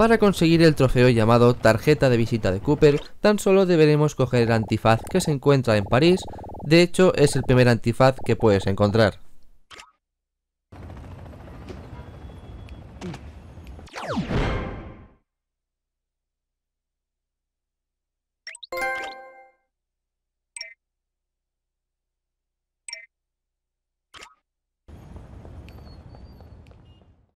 Para conseguir el trofeo llamado tarjeta de visita de Cooper, tan solo deberemos coger el antifaz que se encuentra en París, de hecho es el primer antifaz que puedes encontrar.